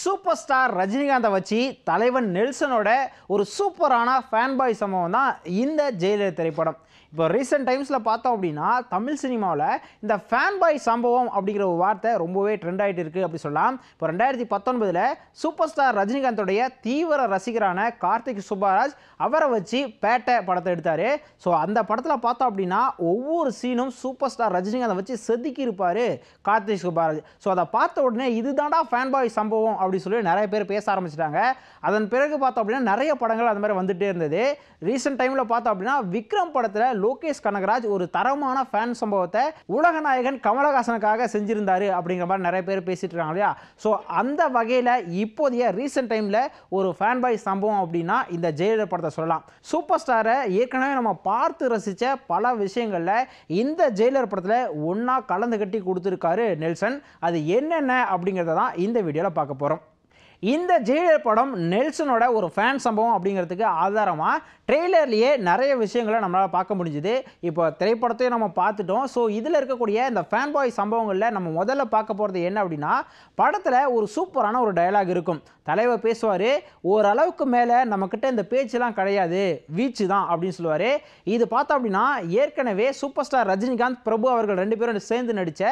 super star ரஜினிகாந்தை வச்சு தலைவன் நெல்சனோட ஒரு சூப்பரான ஃபேன் பாய் சம்பவம் தான் இந்த ஜெயலலிதா திரைப்படம் இப்போ ரீசெண்ட் டைம்ஸில் பார்த்தோம் அப்படின்னா தமிழ் சினிமாவில் இந்த ஃபேன் பாய் சம்பவம் அப்படிங்கிற ஒரு வார்த்தை ரொம்பவே ட்ரெண்ட் ஆகிட்டு இருக்குது அப்படி சொல்லலாம் இப்போ ரெண்டாயிரத்தி பத்தொன்பதில் சூப்பர் ஸ்டார் ரஜினிகாந்தோடைய தீவிர ரசிகரான கார்த்திக் சுப்பாராஜ் அவரை வச்சு பேட்டை படத்தை எடுத்தார் ஸோ அந்த படத்தில் பார்த்தோம் அப்படின்னா ஒவ்வொரு சீனும் சூப்பர் ஸ்டார் ரஜினிகாந்தை வச்சு செதுக்கி இருப்பார் கார்த்திக் சுப்பாராஜ் ஸோ அதை பார்த்த உடனே இதுதான்டா ஃபேன் பாய் சம்பவம் அப்படின்னு சொல்லி நிறைய பேர் பேச ஆரம்பிச்சிட்டாங்க அதன் பிறகு பார்த்தோம் அப்படின்னா நிறைய படங்கள் அந்த மாதிரி வந்துகிட்டே இருந்தது ரீசெண்ட் டைமில் பார்த்தோம் அப்படின்னா விக்ரம் படத்தில் லோகேஷ் கனகராஜ் ஒரு தரமான ஃபேன் சம்பவத்தை உலக நாயகன் கமலஹாசனுக்காக செஞ்சிருந்தாரு அப்படிங்கிற மாதிரி நிறைய பேர் பேசிட்டு இருக்காங்க இல்லையா ஸோ அந்த வகையில் இப்போதைய ரீசெண்ட் டைமில் ஒரு ஃபேன் பாய் சம்பவம் அப்படின்னா இந்த ஜெயலலிதா படத்தை சொல்லலாம் சூப்பர் ஸ்டாரை ஏற்கனவே நம்ம பார்த்து ரசித்த பல விஷயங்களில் இந்த ஜெயலர் படத்தில் ஒன்றா கலந்து கட்டி கொடுத்துருக்காரு நெல்சன் அது என்னென்ன அப்படிங்கிறத தான் இந்த வீடியோவில் பார்க்க போகிறோம் இந்த ஜெயிலர் படம் நெல்சனோட ஒரு ஃபேன் சம்பவம் அப்படிங்கிறதுக்கு ஆதாரமாக ட்ரெய்லர்லேயே நிறைய விஷயங்களை நம்மளால் பார்க்க முடிஞ்சுது இப்போ திரைப்படத்தையும் நம்ம பார்த்துட்டோம் ஸோ இதில் இருக்கக்கூடிய இந்த ஃபேன் பாய் சம்பவங்களில் நம்ம முதல்ல பார்க்க போகிறது என்ன அப்படின்னா படத்தில் ஒரு சூப்பரான ஒரு டயலாக் இருக்கும் தலைவர் பேசுவார் ஓரளவுக்கு மேலே நம்மக்கிட்ட இந்த பேச்செலாம் கிடையாது வீச்சு தான் அப்படின்னு சொல்லுவார் இது பார்த்தோம் அப்படின்னா ஏற்கனவே சூப்பர் ஸ்டார் ரஜினிகாந்த் பிரபு அவர்கள் ரெண்டு பேரும் சேர்ந்து நடித்த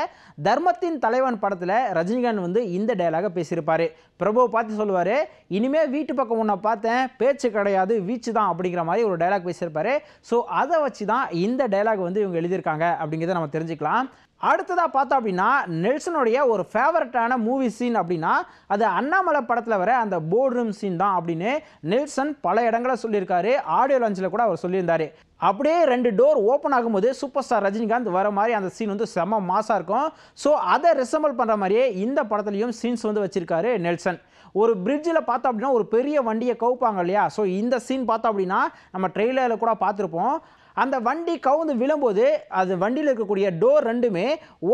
தர்மத்தின் தலைவன் படத்தில் ரஜினிகாந்த் வந்து இந்த டயலாக பேசியிருப்பார் பிரபு பார்த்து சொல்லுவார் இனிமேல் வீட்டு பக்கம் உன்னை பார்த்தேன் பேச்சு கிடையாது வீச்சு தான் அப்படிங்கிற மாதிரி ஒரு டைலாக் பேசியிருப்பாரு ஸோ அதை வச்சு தான் இந்த டைலாக் வந்து இவங்க எழுதியிருக்காங்க அப்படிங்கிறத நம்ம தெரிஞ்சுக்கலாம் அடுத்ததாக பார்த்தோம் அப்படின்னா நெல்சனுடைய ஒரு ஃபேவரட்டான மூவி சீன் அப்படின்னா அது அண்ணாமலை படத்தில் வர அந்த போர்ட் ரூம் சீன் தான் அப்படின்னு நெல்சன் பல இடங்களில் சொல்லியிருக்காரு ஆடியோ லஞ்சில் கூட அவர் சொல்லியிருந்தார் அப்படியே ரெண்டு டோர் ஓப்பன் ஆகும்போது சூப்பர் ஸ்டார் ரஜினிகாந்த் வர மாதிரி அந்த சீன் வந்து செம மாசாக இருக்கும் ஸோ அதை ரிசம்பிள் பண்ணுற மாதிரியே இந்த படத்துலையும் சீன்ஸ் வந்து வச்சுருக்காரு நெல்சன் ஒரு பிரிட்ஜில் பார்த்தோம் அப்படின்னா ஒரு பெரிய வண்டியை கவுப்பாங்க இல்லையா ஸோ இந்த சீன் பார்த்தோம் அப்படின்னா நம்ம ட்ரெய்லரில் கூட பார்த்துருப்போம் அந்த வண்டி கவுந்து விழும்போது அது வண்டியில் இருக்கக்கூடிய டோர் ரெண்டுமே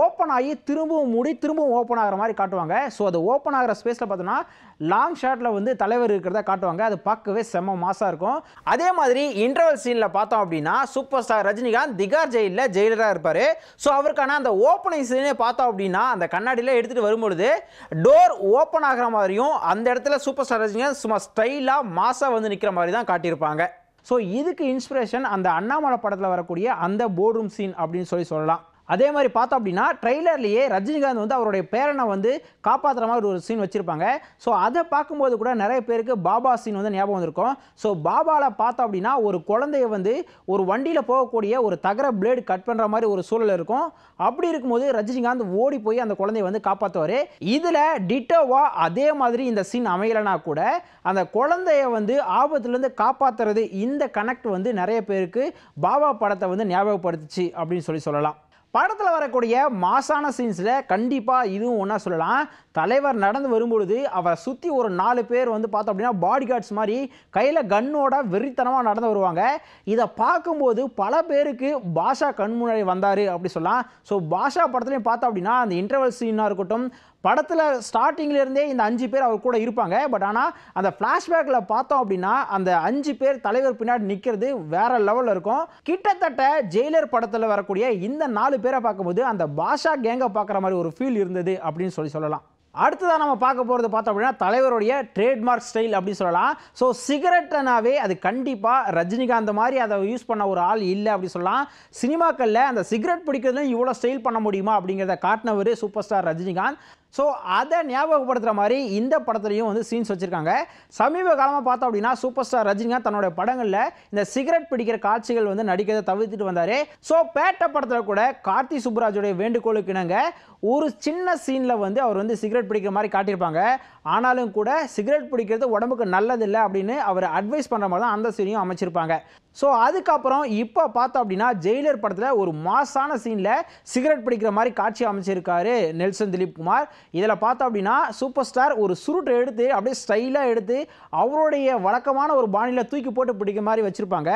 ஓப்பன் ஆகி திரும்பவும் மூடி திரும்பவும் ஓப்பன் ஆகிற மாதிரி காட்டுவாங்க ஸோ அது ஓப்பன் ஆகிற ஸ்பேஸில் பார்த்தோன்னா லாங் ஷாட்டில் வந்து தலைவர் இருக்கிறத காட்டுவாங்க அது பார்க்கவே செம்ம மாசாக இருக்கும் அதே மாதிரி இன்டர்வல் சீனில் பார்த்தோம் அப்படின்னா சூப்பர் ஸ்டார் ரஜினிகாந்த் திகார் ஜெயிலில் ஜெயிலராக இருப்பார் ஸோ அவருக்கான அந்த ஓப்பனிங் சீனே பார்த்தோம் அப்படின்னா அந்த கண்ணாடியில் எடுத்துகிட்டு வரும்பொழுது டோர் ஓப்பன் ஆகிற மாதிரியும் அந்த இடத்துல சூப்பர் ஸ்டார் ரஜினிகாந்த் சும்மா ஸ்டைலாக மாசாக வந்து நிற்கிற மாதிரி தான் காட்டியிருப்பாங்க ஸோ இதுக்கு இன்ஸ்பிரேஷன் அந்த அண்ணாமலை படத்தில் வரக்கூடிய அந்த போர்டும் சீன் அப்படின்னு சொல்லி சொல்லலாம் அதே மாதிரி பார்த்தோம் அப்படின்னா ட்ரெய்லர்லேயே ரஜினிகாந்த் வந்து அவருடைய பேரனை வந்து காப்பாற்றுற மாதிரி ஒரு சீன் வச்சுருப்பாங்க ஸோ அதை பார்க்கும்போது கூட நிறைய பேருக்கு பாபா சீன் வந்து ஞாபகம் வந்திருக்கும் ஸோ பாபாவில் பார்த்தோம் அப்படின்னா ஒரு குழந்தைய வந்து ஒரு வண்டியில் போகக்கூடிய ஒரு தகர பிளேடு கட் பண்ணுற மாதிரி ஒரு சூழல் இருக்கும் அப்படி இருக்கும்போது ரஜினிகாந்த் ஓடி போய் அந்த குழந்தைய வந்து காப்பாற்றுவார் இதில் டிட்டோவாக அதே மாதிரி இந்த சீன் அமையலைனா கூட அந்த குழந்தைய வந்து ஆபத்துலேருந்து காப்பாற்றுறது இந்த கனெக்ட் வந்து நிறைய பேருக்கு பாபா படத்தை வந்து ஞாபகப்படுத்துச்சு அப்படின்னு சொல்லி சொல்லலாம் படத்தில் வரக்கூடிய மாசான சீன்ஸில் கண்டிப்பாக இதுவும் ஒன்றா சொல்லலாம் தலைவர் நடந்து வரும்பொழுது அவரை சுற்றி ஒரு நாலு பேர் வந்து பார்த்தோம் அப்படின்னா பாடி கார்ட்ஸ் மாதிரி கையில் கண்ணோட வெறித்தனமாக நடந்து வருவாங்க இதை பார்க்கும்போது பல பேருக்கு பாஷா கண் முன்னாடி வந்தார் அப்படி சொல்லலாம் ஸோ பாஷா படத்துலையும் பார்த்தோம் அப்படின்னா அந்த இன்டர்வல் சீனாக இருக்கட்டும் படத்தில் ஸ்டார்டிங்லேருந்தே இந்த அஞ்சு பேர் அவர் கூட இருப்பாங்க பட் ஆனால் அந்த ஃப்ளாஷ்பேக்கில் பார்த்தோம் அப்படின்னா அந்த அஞ்சு பேர் தலைவர் பின்னாடி நிற்கிறது வேற லெவலில் இருக்கும் கிட்டத்தட்ட ஜெயிலர் படத்தில் வரக்கூடிய இந்த நாலு பேரை பார்க்கும்போது அந்த பாஷா கேங்கை பார்க்குற மாதிரி ஒரு ஃபீல் இருந்தது அப்படின்னு சொல்லி சொல்லலாம் அடுத்ததாக நம்ம பார்க்க போகிறது பார்த்தோம் அப்படின்னா தலைவருடைய ட்ரேட்மார்க் ஸ்டைல் அப்படின்னு சொல்லலாம் ஸோ சிகரெட்டனாவே அது கண்டிப்பாக ரஜினிகாந்த் மாதிரி அதை யூஸ் பண்ண ஒரு ஆள் இல்லை அப்படின்னு சொல்லலாம் சினிமாக்களில் அந்த சிகரெட் பிடிக்கிறதுலையும் இவ்வளோ ஸ்டைல் பண்ண முடியுமா அப்படிங்கிறத காட்டினவர் சூப்பர் ஸ்டார் ரஜினிகாந்த் ஸோ அதை ஞாபகப்படுத்துகிற மாதிரி இந்த படத்துலையும் வந்து சீன்ஸ் வச்சுருக்காங்க சமீப காலமாக பார்த்தோம் அப்படின்னா சூப்பர் ஸ்டார் ரஜினிகாந்த் தன்னோட படங்களில் இந்த சிகரெட் பிடிக்கிற காட்சிகள் வந்து நடிக்கிறத தவிர்த்துட்டு வந்தார் ஸோ பேட்டை படத்தில் கூட கார்த்தி சுப்ராஜுடைய வேண்டுகோளுக்கு இணங்க ஒரு சின்ன சீனில் வந்து அவர் வந்து சிகரெட் பிடிக்கிற மாதிரி காட்டியிருப்பாங்க ஆனாலும் கூட சிகரெட் பிடிக்கிறது உடம்புக்கு நல்லதில்லை அப்படின்னு அவர் அட்வைஸ் பண்ணுற மாதிரி தான் அந்த சீனையும் அமைச்சிருப்பாங்க ஸோ அதுக்கப்புறம் இப்போ பார்த்தோம் அப்படின்னா ஜெயிலர் படத்தில் ஒரு மாசான சீனில் சிகரெட் பிடிக்கிற மாதிரி காட்சி அமைச்சிருக்காரு நெல்சன் திலீப் குமார் இதில் பார்த்தோம் அப்படின்னா சூப்பர் ஸ்டார் ஒரு சுருட்டை எடுத்து அப்படியே ஸ்டைலாக எடுத்து அவருடைய வழக்கமான ஒரு பாணியில் தூக்கி போட்டு பிடிக்கிற மாதிரி வச்சுருப்பாங்க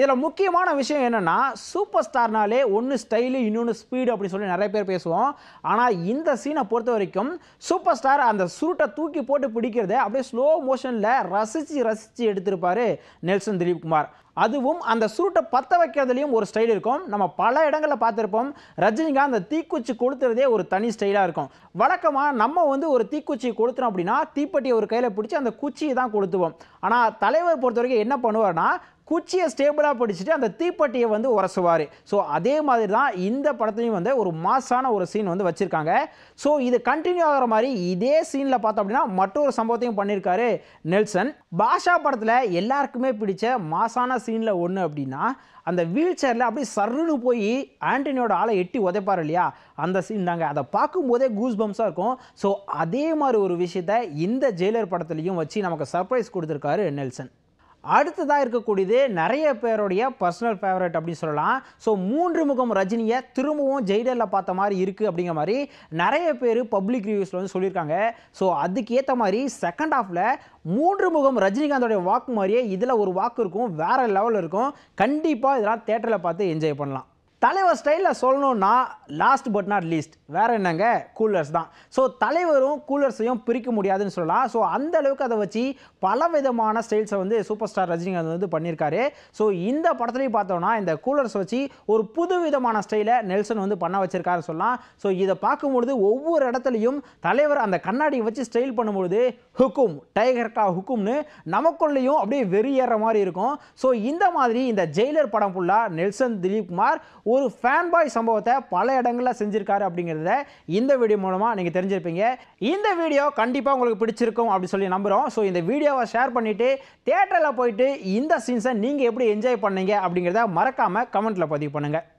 இதில் முக்கியமான விஷயம் என்னென்னா சூப்பர் ஸ்டார்னாலே ஒன்று ஸ்டைலு இன்னொன்று ஸ்பீடு அப்படின்னு சொல்லி நிறைய பேர் பேசுவோம் ஆனால் இந்த சீனை பொறுத்த வரைக்கும் சூப்பர் ஸ்டார் அந்த சுருட்டை தூக்கி போட்டு பிடிக்கிறத அப்படியே ஸ்லோ மோஷனில் ரசித்து ரசித்து எடுத்திருப்பார் நெல்சன் திலீப் குமார் அதுவும் அந்த சூட்டை பற்ற வைக்கிறதுலையும் ஒரு ஸ்டைல் இருக்கும் நம்ம பல இடங்களில் பார்த்துருப்போம் ரஜினிகாந்த் அந்த தீக்குச்சி கொளுத்துறதே ஒரு தனி ஸ்டைலாக இருக்கும் வழக்கமாக நம்ம வந்து ஒரு தீக்குச்சி கொளுத்துறோம் அப்படின்னா தீப்பெட்டியை ஒரு கையில் பிடிச்சி அந்த குச்சியை தான் கொளுத்துவோம் ஆனால் தலைவர் பொறுத்த வரைக்கும் என்ன பண்ணுவார்னா குச்சியை ஸ்டேபிளாக பிடிச்சிட்டு அந்த தீப்பெட்டியை வந்து உரசுவார் ஸோ அதே மாதிரி தான் இந்த படத்துலையும் வந்து ஒரு மாசான ஒரு சீன் வந்து வச்சுருக்காங்க ஸோ இது கண்டினியூ ஆகிற மாதிரி இதே சீனில் பார்த்தோம் அப்படின்னா மற்றொரு சம்பவத்தையும் பண்ணியிருக்காரு நெல்சன் பாஷா படத்தில் எல்லாருக்குமே பிடிச்ச மாசான சீனில் ஒன்று அப்படின்னா அந்த வீல் சேரில் அப்படியே சருன்னு போய் ஆண்டனியோட ஆளை எட்டி உதைப்பார் இல்லையா அந்த சீன் தாங்க அதை பார்க்கும்போதே கூஸ் பம்ஸாக இருக்கும் ஸோ அதே மாதிரி ஒரு விஷயத்த இந்த ஜெயிலர் படத்துலையும் வச்சு நமக்கு சர்ப்ரைஸ் கொடுத்துருக்காரு நெல்சன் அடுத்ததாக இருக்கக்கூடியது நிறைய பேருடைய பர்சனல் ஃபேவரட் அப்படின்னு சொல்லலாம் ஸோ மூன்று முகம் ரஜினியை திரும்பவும் ஜெயிலரில் பார்த்த மாதிரி இருக்குது அப்படிங்கிற மாதிரி நிறைய பேர் பப்ளிக் ரிவ்யூஸில் வந்து சொல்லியிருக்காங்க ஸோ அதுக்கு ஏற்ற மாதிரி செகண்ட் ஆஃபில் மூன்று முகம் ரஜினிகாந்தோடைய வாக்கு மாதிரியே இதில் ஒரு வாக்கு இருக்கும் வேறு லெவலில் இருக்கும் கண்டிப்பாக இதெல்லாம் தேட்டரில் பார்த்து என்ஜாய் பண்ணலாம் தலைவர் ஸ்டைலில் சொல்லணும்னா லாஸ்ட் பட் நாட் லீஸ்ட் வேறு என்னங்க கூலர்ஸ் தான் ஸோ தலைவரும் கூலர்ஸையும் பிரிக்க முடியாதுன்னு சொல்லலாம் ஸோ அந்த அளவுக்கு அதை வச்சு பல விதமான ஸ்டைல்ஸை வந்து சூப்பர் ஸ்டார் ரஜினிகாந்த் வந்து பண்ணியிருக்காரு ஸோ இந்த படத்துலையும் பார்த்தோம்னா இந்த கூலர்ஸ் வச்சு ஒரு புது விதமான ஸ்டைலை நெல்சன் வந்து பண்ண வச்சிருக்காரு சொல்லலாம் ஸோ இதை பார்க்கும்பொழுது ஒவ்வொரு இடத்துலையும் தலைவர் அந்த கண்ணாடியை வச்சு ஸ்டைல் பண்ணும்பொழுது ஹுக்கும் டைகர் கா ஹுக்கும்னு நமக்குள்ளேயும் அப்படியே வெறியேற மாதிரி இருக்கும் ஸோ இந்த மாதிரி இந்த ஜெயிலர் படம் ஃபுல்லாக நெல்சன் திலீப்குமார் ஒரு ஃபேன் பாய் சம்பவத்தை பல இடங்களில் செஞ்சுருக்காரு அப்படிங்கிறத இந்த வீடியோ மூலமாக நீங்கள் தெரிஞ்சிருப்பீங்க இந்த வீடியோ கண்டிப்பாக உங்களுக்கு பிடிச்சிருக்கும் அப்படின்னு சொல்லி நம்புகிறோம் ஸோ இந்த வீடியோவை ஷேர் பண்ணிவிட்டு தேட்டரில் போயிட்டு இந்த சீன்ஸை நீங்கள் எப்படி என்ஜாய் பண்ணீங்க அப்படிங்கிறத மறக்காமல் கமெண்ட்டில் பதிவு பண்ணுங்கள்